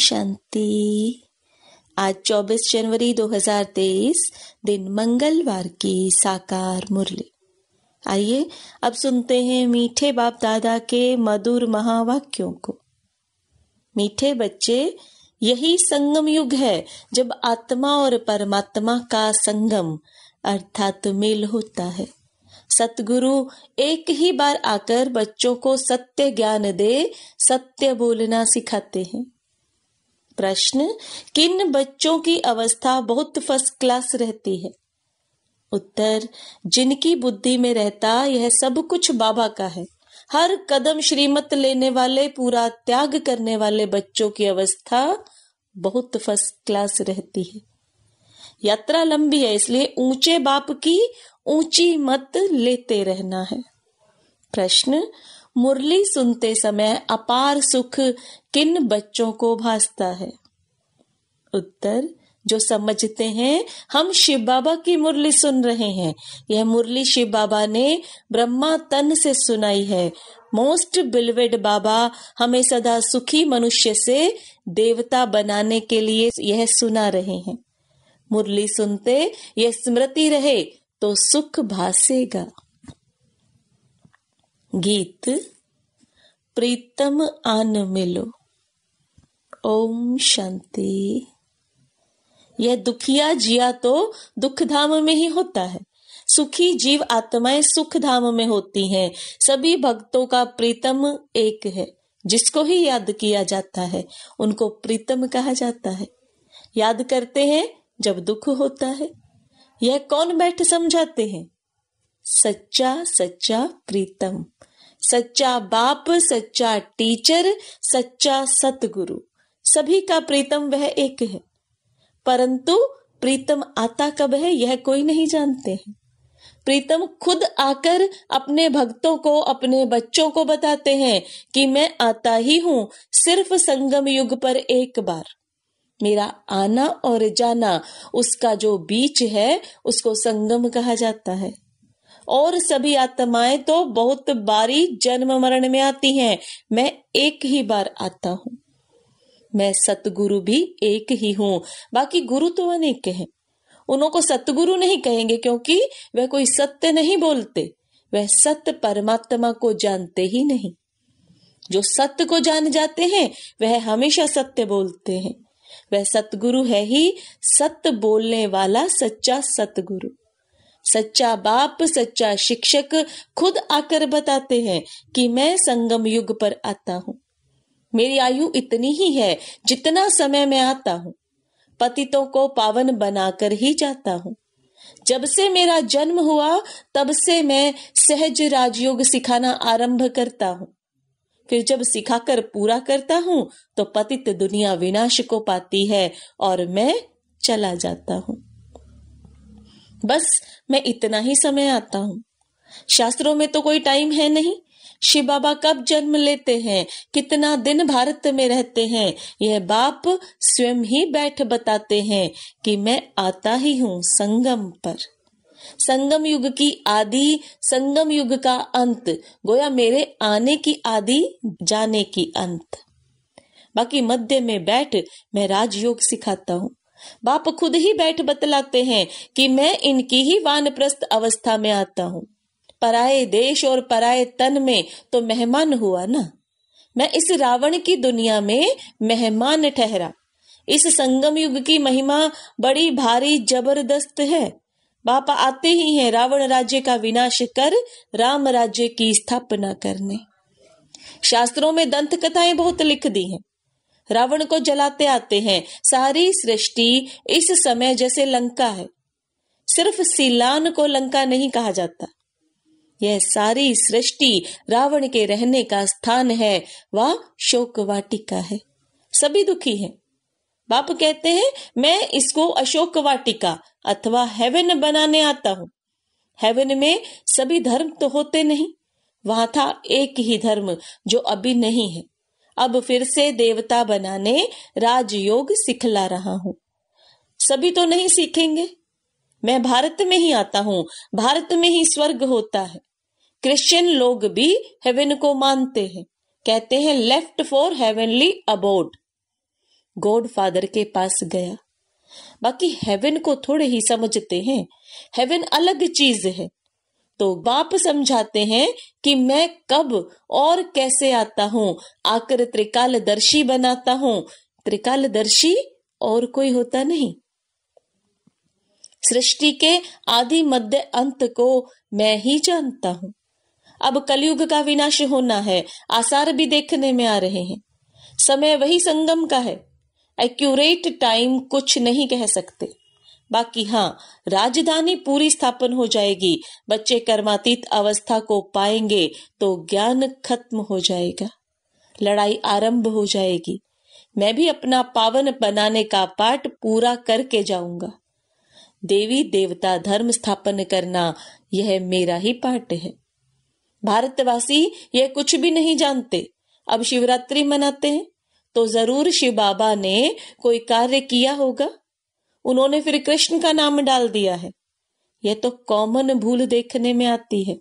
शांति आज 24 जनवरी 2023 दिन मंगलवार की साकार मुरली आइए अब सुनते हैं मीठे बाप दादा के मधुर महावाक्यों को मीठे बच्चे यही संगम युग है जब आत्मा और परमात्मा का संगम अर्थात मेल होता है सतगुरु एक ही बार आकर बच्चों को सत्य ज्ञान दे सत्य बोलना सिखाते हैं प्रश्न किन बच्चों की अवस्था बहुत फर्स्ट क्लास रहती है उत्तर जिनकी बुद्धि में रहता यह सब कुछ बाबा का है हर कदम श्रीमत लेने वाले पूरा त्याग करने वाले बच्चों की अवस्था बहुत फर्स्ट क्लास रहती है यात्रा लंबी है इसलिए ऊंचे बाप की ऊंची मत लेते रहना है प्रश्न मुरली सुनते समय अपार सुख किन बच्चों को भासता है उत्तर जो समझते हैं हम शिव बाबा की मुरली सुन रहे हैं यह मुरली शिव बाबा ने ब्रह्मा तन से सुनाई है मोस्ट बिलवेड बाबा हमें सदा सुखी मनुष्य से देवता बनाने के लिए यह सुना रहे हैं मुरली सुनते यह स्मृति रहे तो सुख भासेगा गीत प्रीतम आन मिलो ओम शांति यह दुखिया जिया तो दुख धाम में ही होता है सुखी जीव आत्माएं सुख धाम में होती हैं सभी भक्तों का प्रीतम एक है जिसको ही याद किया जाता है उनको प्रीतम कहा जाता है याद करते हैं जब दुख होता है यह कौन बैठ समझाते हैं सच्चा सच्चा प्रीतम सच्चा बाप सच्चा टीचर सच्चा सतगुरु सभी का प्रीतम वह एक है परंतु प्रीतम आता कब है यह कोई नहीं जानते हैं प्रीतम खुद आकर अपने भक्तों को अपने बच्चों को बताते हैं कि मैं आता ही हूं सिर्फ संगम युग पर एक बार मेरा आना और जाना उसका जो बीच है उसको संगम कहा जाता है और सभी आत्माएं तो बहुत बारी जन्म मरण में आती हैं मैं एक ही बार आता हूं मैं सतगुरु भी एक ही हूं बाकी गुरु तो अनेक हैं उनको सतगुरु नहीं कहेंगे क्योंकि वह कोई सत्य नहीं बोलते वह सत्य परमात्मा को जानते ही नहीं जो सत्य को जान जाते हैं वह हमेशा सत्य बोलते हैं वह सतगुरु है ही सत्य बोलने वाला सच्चा सतगुरु सच्चा बाप सच्चा शिक्षक खुद आकर बताते हैं कि मैं संगम युग पर आता हूँ मेरी आयु इतनी ही है जितना समय में आता हूँ पतितों को पावन बनाकर ही जाता हूँ जब से मेरा जन्म हुआ तब से मैं सहज राजयोग सिखाना आरंभ करता हूँ फिर जब सिखाकर पूरा करता हूँ तो पतित दुनिया विनाश को पाती है और मैं चला जाता हूँ बस मैं इतना ही समय आता हूँ शास्त्रों में तो कोई टाइम है नहीं शिव बाबा कब जन्म लेते हैं कितना दिन भारत में रहते हैं यह बाप स्वयं ही बैठ बताते हैं कि मैं आता ही हूँ संगम पर संगम युग की आदि संगम युग का अंत गोया मेरे आने की आदि जाने की अंत बाकी मध्य में बैठ मैं राजयोग सिखाता हूँ बाप खुद ही बैठ बतलाते हैं कि मैं इनकी ही वानप्रस्थ अवस्था में आता हूं पराए देश और पराए तन में तो मेहमान हुआ ना मैं इस रावण की दुनिया में मेहमान ठहरा इस संगम युग की महिमा बड़ी भारी जबरदस्त है बाप आते ही हैं रावण राज्य का विनाश कर राम राज्य की स्थापना करने शास्त्रों में दंत कथाएं बहुत लिख दी हैं रावण को जलाते आते हैं सारी सृष्टि इस समय जैसे लंका है सिर्फ सीलान को लंका नहीं कहा जाता यह सारी सृष्टि रावण के रहने का स्थान है वह शोक वाटिका है सभी दुखी हैं बाप कहते हैं मैं इसको अशोक वाटिका अथवा हेवन बनाने आता हूं हेवन में सभी धर्म तो होते नहीं वहां था एक ही धर्म जो अभी नहीं है अब फिर से देवता बनाने राजयोग सिखला रहा हूं सभी तो नहीं सीखेंगे मैं भारत में ही आता हूँ भारत में ही स्वर्ग होता है क्रिश्चियन लोग भी हेवन को मानते हैं कहते हैं left for heavenly abode God father के पास गया बाकी हेवन को थोड़े ही समझते हैं हेवन अलग चीज है तो बाप समझाते हैं कि मैं कब और कैसे आता हूँ आकर त्रिकालदर्शी बनाता हूँ त्रिकालदर्शी और कोई होता नहीं सृष्टि के आदि मध्य अंत को मैं ही जानता हूं अब कलयुग का विनाश होना है आसार भी देखने में आ रहे हैं समय वही संगम का है एक्यूरेट टाइम कुछ नहीं कह सकते बाकी हाँ राजधानी पूरी स्थापन हो जाएगी बच्चे कर्मातीत अवस्था को पाएंगे तो ज्ञान खत्म हो जाएगा लड़ाई आरंभ हो जाएगी मैं भी अपना पावन बनाने का पाठ पूरा करके जाऊंगा देवी देवता धर्म स्थापन करना यह मेरा ही पाठ है भारतवासी यह कुछ भी नहीं जानते अब शिवरात्रि मनाते हैं तो जरूर शिव बाबा ने कोई कार्य किया होगा उन्होंने फिर कृष्ण का नाम डाल दिया है यह तो कॉमन भूल देखने में आती है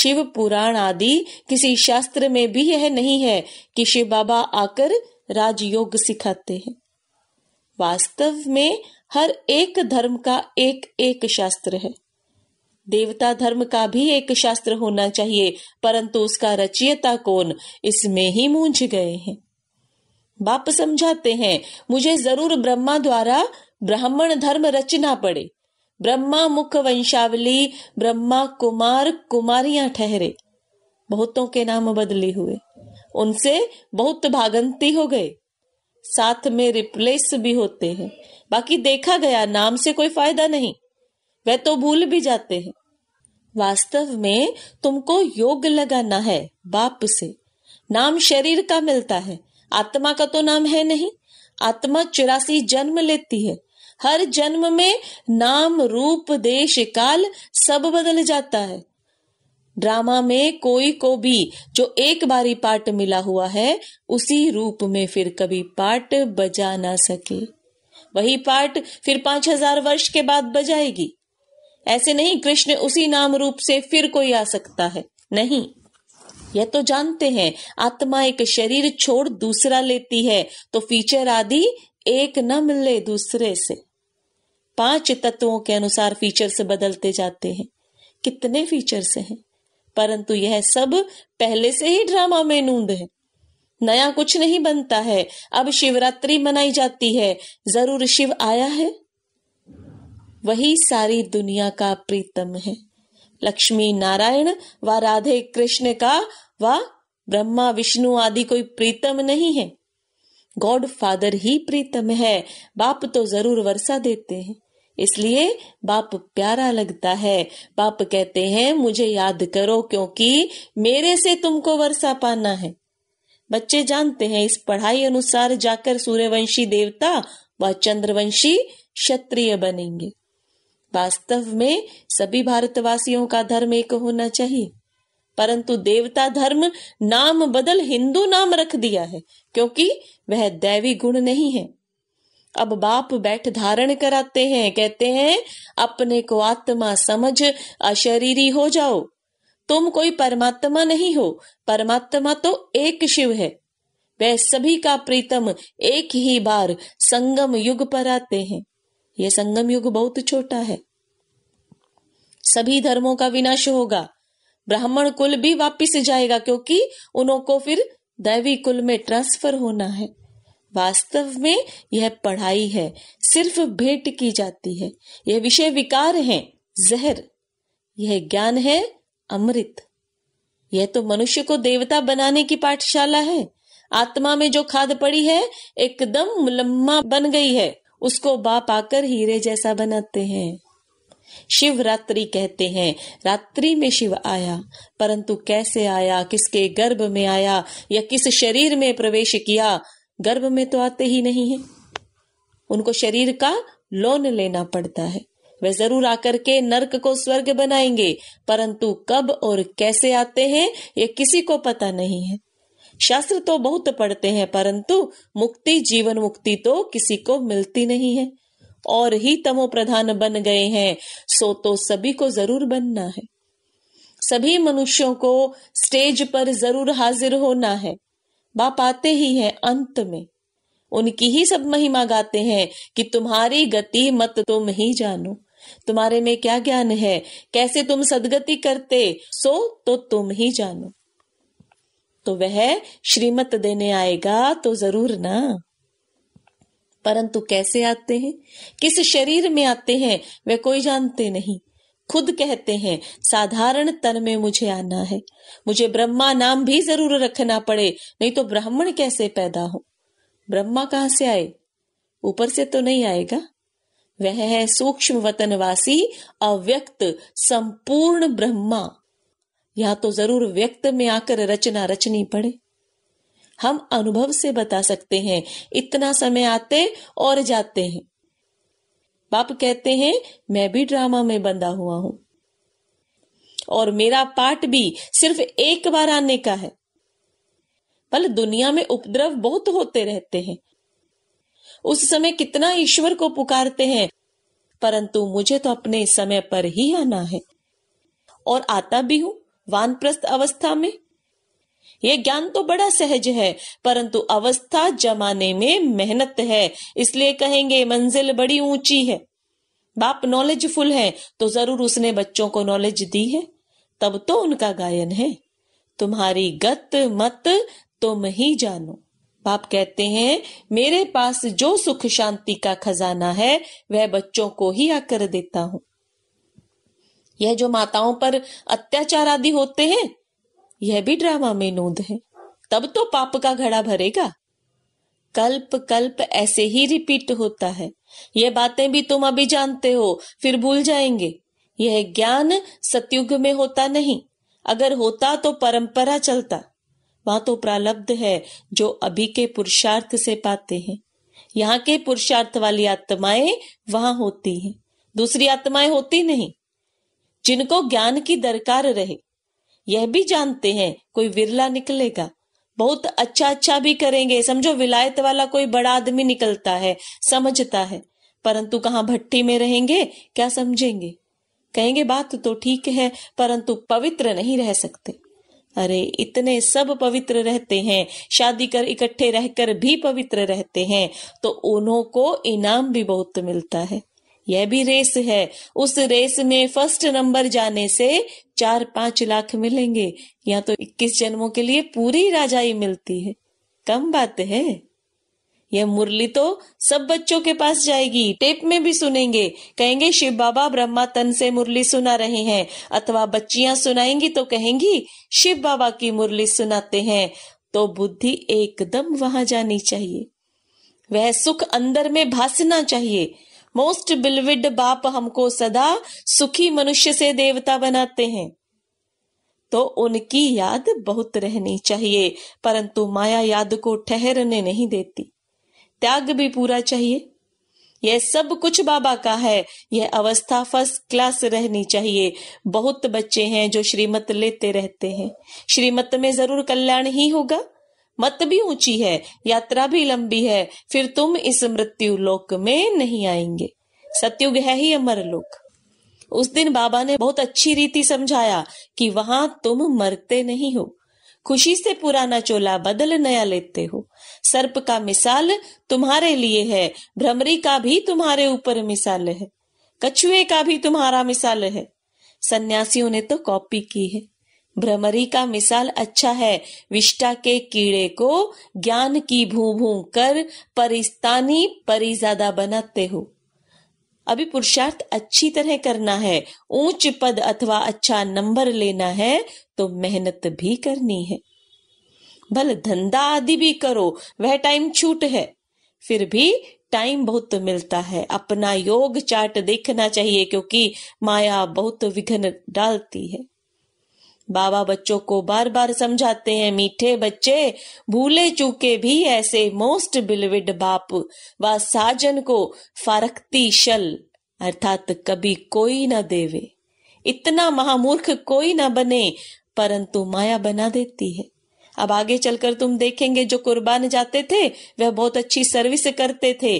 शिव पुराण आदि किसी शास्त्र में भी यह नहीं है कि शिव बाबा आकर राजयोग सिखाते हैं वास्तव में हर एक धर्म का एक एक शास्त्र है देवता धर्म का भी एक शास्त्र होना चाहिए परंतु उसका रचियता कौन इसमें ही मूझ गए हैं बाप समझाते हैं मुझे जरूर ब्रह्मा द्वारा ब्राह्मण धर्म रचना पड़े ब्रह्मा मुख वंशावली ब्रह्मा कुमार कुमारियां ठहरे बहुतों के नाम बदले हुए उनसे बहुत भागंती हो गए साथ में रिप्लेस भी होते हैं बाकी देखा गया नाम से कोई फायदा नहीं वह तो भूल भी जाते हैं वास्तव में तुमको योग लगाना है बाप से नाम शरीर का मिलता है आत्मा का तो नाम है नहीं आत्मा चौरासी जन्म लेती है हर जन्म में नाम रूप देश काल सब बदल जाता है ड्रामा में कोई को भी जो एक बारी पार्ट मिला हुआ है उसी रूप में फिर कभी पार्ट बजा ना सके वही पार्ट फिर पांच हजार वर्ष के बाद बजाएगी ऐसे नहीं कृष्ण उसी नाम रूप से फिर कोई आ सकता है नहीं यह तो जानते हैं आत्मा एक शरीर छोड़ दूसरा लेती है तो फीचर आदि एक न मिले दूसरे से पांच तत्वों के अनुसार फीचर्स बदलते जाते हैं कितने फीचर्स हैं परंतु यह सब पहले से ही ड्रामा में नूंद है नया कुछ नहीं बनता है अब शिवरात्रि मनाई जाती है जरूर शिव आया है वही सारी दुनिया का प्रीतम है लक्ष्मी नारायण व राधे कृष्ण का व ब्रह्मा विष्णु आदि कोई प्रीतम नहीं है गॉड फादर ही प्रीतम है बाप तो जरूर वर्षा देते हैं इसलिए बाप प्यारा लगता है बाप कहते हैं मुझे याद करो क्योंकि मेरे से तुमको वर्षा पाना है बच्चे जानते हैं इस पढ़ाई अनुसार जाकर सूर्यवंशी देवता व चंद्रवंशी क्षत्रिय बनेंगे वास्तव में सभी भारतवासियों का धर्म एक होना चाहिए परंतु देवता धर्म नाम बदल हिंदू नाम रख दिया है क्योंकि वह दैवी गुण नहीं है अब बाप बैठ धारण कराते हैं कहते हैं अपने को आत्मा समझ अशरीरी हो जाओ तुम कोई परमात्मा नहीं हो परमात्मा तो एक शिव है वह सभी का प्रीतम एक ही बार संगम युग पर आते हैं यह संगम युग बहुत छोटा है सभी धर्मों का विनाश होगा ब्राह्मण कुल भी वापिस जाएगा क्योंकि उनको फिर दैवी कुल में ट्रांसफर होना है वास्तव में यह पढ़ाई है सिर्फ भेंट की जाती है यह विषय विकार है जहर यह ज्ञान है अमृत यह तो मनुष्य को देवता बनाने की पाठशाला है आत्मा में जो खाद पड़ी है एकदम मुलम्मा बन गई है उसको बा पाकर हीरे जैसा बनाते हैं शिव रात्रि कहते हैं रात्रि में शिव आया परंतु कैसे आया किसके गर्भ में आया या किस शरीर में प्रवेश किया गर्भ में तो आते ही नहीं है उनको शरीर का लोन लेना पड़ता है वे जरूर आकर के नरक को स्वर्ग बनाएंगे परंतु कब और कैसे आते हैं ये किसी को पता नहीं है शास्त्र तो बहुत पढ़ते हैं परंतु मुक्ति जीवन मुक्ति तो किसी को मिलती नहीं है और ही तमो प्रधान बन गए हैं सो तो सभी को जरूर बनना है सभी मनुष्यों को स्टेज पर जरूर हाजिर होना है बाप आते ही हैं अंत में उनकी ही सब महिमा गाते हैं कि तुम्हारी गति मत तुम ही जानो तुम्हारे में क्या ज्ञान है कैसे तुम सदगति करते सो तो तुम ही जानो तो वह श्रीमत देने आएगा तो जरूर ना परंतु कैसे आते हैं किस शरीर में आते हैं वे कोई जानते नहीं खुद कहते हैं साधारण तन में मुझे आना है मुझे ब्रह्मा नाम भी जरूर रखना पड़े नहीं तो ब्राह्मण कैसे पैदा हो ब्रह्मा कहां से आए ऊपर से तो नहीं आएगा वह है सूक्ष्म वतनवासी अव्यक्त संपूर्ण ब्रह्मा या तो जरूर व्यक्त में आकर रचना रचनी पड़े हम अनुभव से बता सकते हैं इतना समय आते और जाते हैं बाप कहते हैं मैं भी ड्रामा में बंधा हुआ हूं और मेरा पाठ भी सिर्फ एक बार आने का है पल दुनिया में उपद्रव बहुत होते रहते हैं उस समय कितना ईश्वर को पुकारते हैं परंतु मुझे तो अपने समय पर ही आना है और आता भी हूं वानप्रस्थ अवस्था में यह ज्ञान तो बड़ा सहज है परंतु अवस्था जमाने में मेहनत है इसलिए कहेंगे मंजिल बड़ी ऊंची है बाप नॉलेजफुल है तो जरूर उसने बच्चों को नॉलेज दी है तब तो उनका गायन है तुम्हारी गत मत तुम ही जानो बाप कहते हैं मेरे पास जो सुख शांति का खजाना है वह बच्चों को ही आकर देता हूं यह जो माताओं पर अत्याचार आदि होते हैं यह भी ड्रामा में नोंद है तब तो पाप का घड़ा भरेगा कल्प कल्प ऐसे ही रिपीट होता है ये बातें भी तुम अभी जानते हो फिर भूल जाएंगे यह ज्ञान सतयुग में होता नहीं अगर होता तो परंपरा चलता वहां तो प्रलब्ध है जो अभी के पुरुषार्थ से पाते हैं यहाँ के पुरुषार्थ वाली आत्माएं वहां होती हैं दूसरी आत्माएं होती नहीं जिनको ज्ञान की दरकार रहे यह भी जानते हैं कोई विरला निकलेगा बहुत अच्छा अच्छा भी करेंगे समझो विलायत वाला कोई बड़ा आदमी निकलता है समझता है परंतु कहा भट्टी में रहेंगे क्या समझेंगे कहेंगे बात तो ठीक है परंतु पवित्र नहीं रह सकते अरे इतने सब पवित्र रहते हैं शादी कर इकट्ठे रहकर भी पवित्र रहते हैं तो उन्हों को इनाम भी बहुत मिलता है यह भी रेस है उस रेस में फर्स्ट नंबर जाने से चार पांच लाख मिलेंगे या तो इक्कीस जन्मों के लिए पूरी राजाई मिलती है कम बात है यह मुरली तो सब बच्चों के पास जाएगी टेप में भी सुनेंगे कहेंगे शिव बाबा ब्रह्मा तन से मुरली सुना रहे हैं अथवा बच्चियां सुनाएंगी तो कहेंगी शिव बाबा की मुरली सुनाते हैं तो बुद्धि एकदम वहां जानी चाहिए वह सुख अंदर में भासना चाहिए मोस्ट बिलविड बाप हमको सदा सुखी मनुष्य से देवता बनाते हैं तो उनकी याद बहुत रहनी चाहिए परंतु माया याद को ठहरने नहीं देती त्याग भी पूरा चाहिए यह सब कुछ बाबा का है यह अवस्था फर्स्ट क्लास रहनी चाहिए बहुत बच्चे हैं जो श्रीमत लेते रहते हैं श्रीमत में जरूर कल्याण ही होगा मत भी ऊंची है यात्रा भी लंबी है फिर तुम इस मृत्यु लोक में नहीं आएंगे सत्युग है ही अमर लोक उस दिन बाबा ने बहुत अच्छी रीति समझाया कि वहां तुम मरते नहीं हो खुशी से पुराना चोला बदल नया लेते हो सर्प का मिसाल तुम्हारे लिए है भ्रमरी का भी तुम्हारे ऊपर मिसाल है कछुए का भी तुम्हारा मिसाल है सन्यासियों ने तो कॉपी की है भ्रमरी का मिसाल अच्छा है विष्टा के कीड़े को ज्ञान की भू भू कर परिस्तानी परिजादा बनाते हो अभी पुरुषार्थ अच्छी तरह करना है ऊंच पद अथवा अच्छा नंबर लेना है तो मेहनत भी करनी है भल धंधा आदि भी करो वह टाइम छूट है फिर भी टाइम बहुत मिलता है अपना योग चार्ट देखना चाहिए क्योंकि माया बहुत विघ्न डालती है बाबा बच्चों को बार बार समझाते हैं मीठे बच्चे भूले चूके भी ऐसे मोस्ट बिलविड बाप व साजन को फरकती शल अर्थात कभी कोई न देवे इतना महामूर्ख कोई न बने परंतु माया बना देती है अब आगे चलकर तुम देखेंगे जो कुर्बान जाते थे वह बहुत अच्छी सर्विस करते थे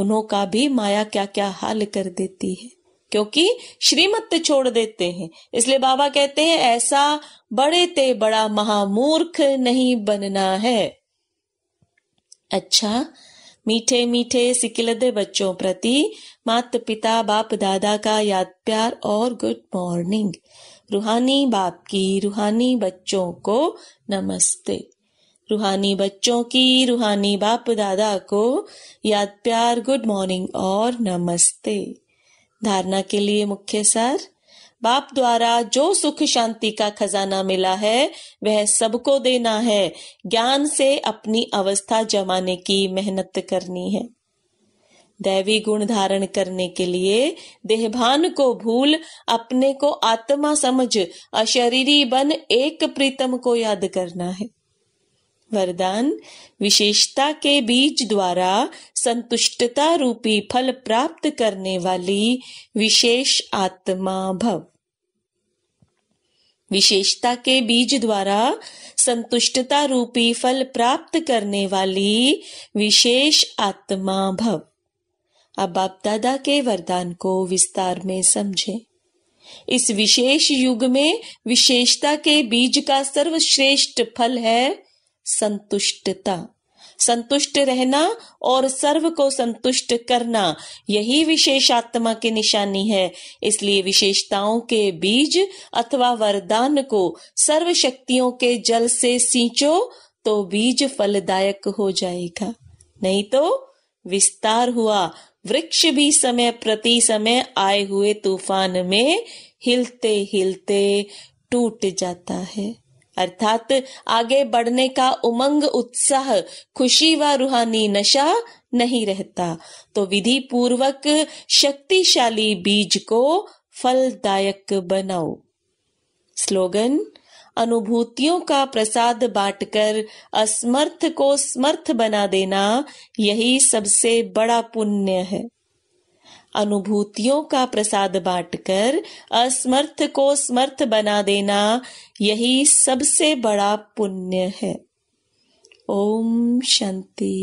उन्हों का भी माया क्या क्या हाल कर देती है क्योंकि श्रीमत छोड़ देते हैं इसलिए बाबा कहते हैं ऐसा बड़े ते बड़ा महामूर्ख नहीं बनना है अच्छा मीठे मीठे सिकिलदे बच्चों प्रति मात पिता बाप दादा का याद प्यार और गुड मॉर्निंग रूहानी बाप की रूहानी बच्चों को नमस्ते रूहानी बच्चों की रूहानी बाप दादा को याद प्यार गुड मॉर्निंग और नमस्ते धारणा के लिए मुख्य सार बाप द्वारा जो सुख शांति का खजाना मिला है वह सबको देना है ज्ञान से अपनी अवस्था जमाने की मेहनत करनी है दैवी गुण धारण करने के लिए देहभान को भूल अपने को आत्मा समझ अशरीरी बन एक प्रीतम को याद करना है वरदान विशेषता के बीज द्वारा संतुष्टता रूपी फल प्राप्त करने वाली विशेष आत्मा भव विशेषता के बीज द्वारा संतुष्टता रूपी फल प्राप्त करने वाली विशेष आत्मा भव अब बाप दादा के वरदान को विस्तार में समझें इस विशेष युग में विशेषता के बीज का सर्वश्रेष्ठ फल है संतुष्टता संतुष्ट रहना और सर्व को संतुष्ट करना यही विशेष आत्मा की निशानी है इसलिए विशेषताओं के बीज अथवा वरदान को सर्व शक्तियों के जल से सींचो तो बीज फलदायक हो जाएगा नहीं तो विस्तार हुआ वृक्ष भी समय प्रति समय आए हुए तूफान में हिलते हिलते टूट जाता है अर्थात आगे बढ़ने का उमंग उत्साह खुशी व रूहानी नशा नहीं रहता तो विधि पूर्वक शक्तिशाली बीज को फलदायक बनाओ स्लोगन अनुभूतियों का प्रसाद बांटकर असमर्थ को समर्थ बना देना यही सबसे बड़ा पुण्य है अनुभूतियों का प्रसाद बांटकर असमर्थ को समर्थ बना देना यही सबसे बड़ा पुण्य है ओम शांति